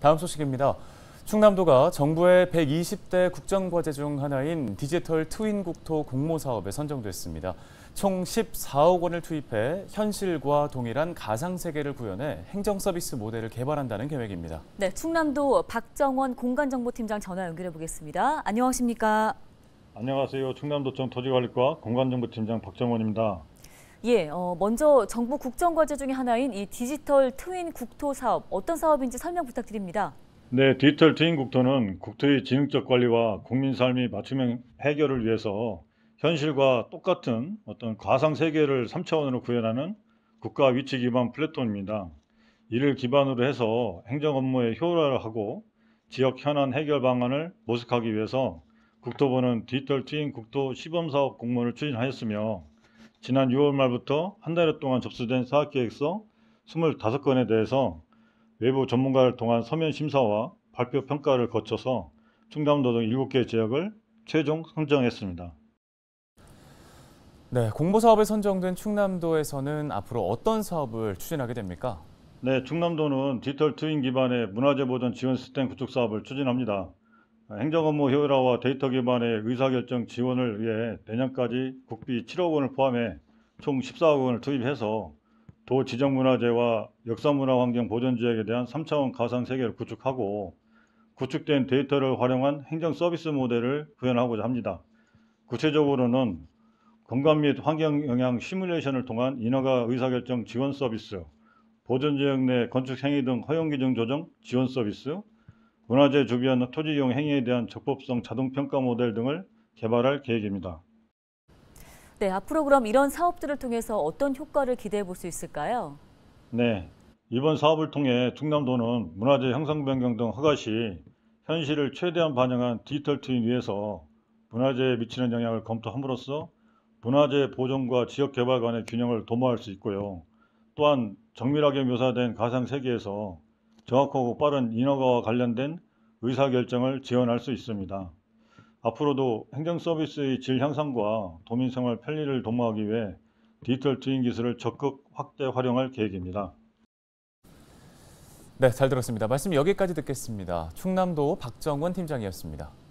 다음 소식입니다. 충남도가 정부의 120대 국정과제 중 하나인 디지털 트윈 국토 공모 사업에 선정됐습니다. 총 14억 원을 투입해 현실과 동일한 가상 세계를 구현해 행정 서비스 모델을 개발한다는 계획입니다. 네, 충남도 박정원 공간정보팀장 전화 연결해 보겠습니다. 안녕하십니까? 안녕하세요. 충남도청 토지관리과 공간정보팀장 박정원입니다. 예, 어, 먼저 정부 국정과제 중에 하나인 이 디지털 트윈 국토 사업, 어떤 사업인지 설명 부탁드립니다. 네, 디지털 트윈 국토는 국토의 지능적 관리와 국민 삶이 맞춤형 해결을 위해서 현실과 똑같은 어떤 가상 세계를 3차원으로 구현하는 국가 위치 기반 플랫폼입니다. 이를 기반으로 해서 행정 업무에 효율화하고 지역 현안 해결 방안을 모색하기 위해서 국토부는 디지털 트윈 국토 시범 사업 공모를 추진하였으며 지난 6월 말부터 한달여 동안 접수된 사업계획서 25건에 대해서 외부 전문가를 통한 서면 심사와 발표 평가를 거쳐서 충남도 등 7개 지역을 최종 선정했습니다. 네, 공모 사업에 선정된 충남도에서는 앞으로 어떤 사업을 추진하게 됩니까? 네, 충남도는 디지털 트윈 기반의 문화재보전 지원 시스템 구축 사업을 추진합니다. 행정 업무 효율화와 데이터 기반의 의사결정 지원을 위해 내년까지 국비 7억 원을 포함해 총 14억 원을 투입해서 도 지정문화재와 역사문화환경 보존지역에 대한 3차원 가상세계를 구축하고 구축된 데이터를 활용한 행정 서비스 모델을 구현하고자 합니다. 구체적으로는 건강 및 환경 영향 시뮬레이션을 통한 인허가 의사결정 지원 서비스, 보존지역 내 건축 행위 등 허용 기준 조정 지원 서비스, 문화재 주변 토지 이용 행위에 대한 적법성 자동평가 모델 등을 개발할 계획입니다. 네, 앞으로 그럼 이런 사업들을 통해서 어떤 효과를 기대해 볼 수 있을까요? 네, 이번 사업을 통해 충남도는 문화재 형상 변경 등 허가 시 현실을 최대한 반영한 디지털 트윈 위에서 문화재에 미치는 영향을 검토함으로써 문화재 보존과 지역 개발 간의 균형을 도모할 수 있고요. 또한 정밀하게 묘사된 가상 세계에서 정확하고 빠른 인허가와 관련된 의사결정을 지원할 수 있습니다. 앞으로도 행정서비스의 질 향상과 도민생활 편리를 도모하기 위해 디지털 트윈 기술을 적극 확대 활용할 계획입니다. 네, 잘 들었습니다. 말씀 여기까지 듣겠습니다. 충남도 박정원 팀장이었습니다.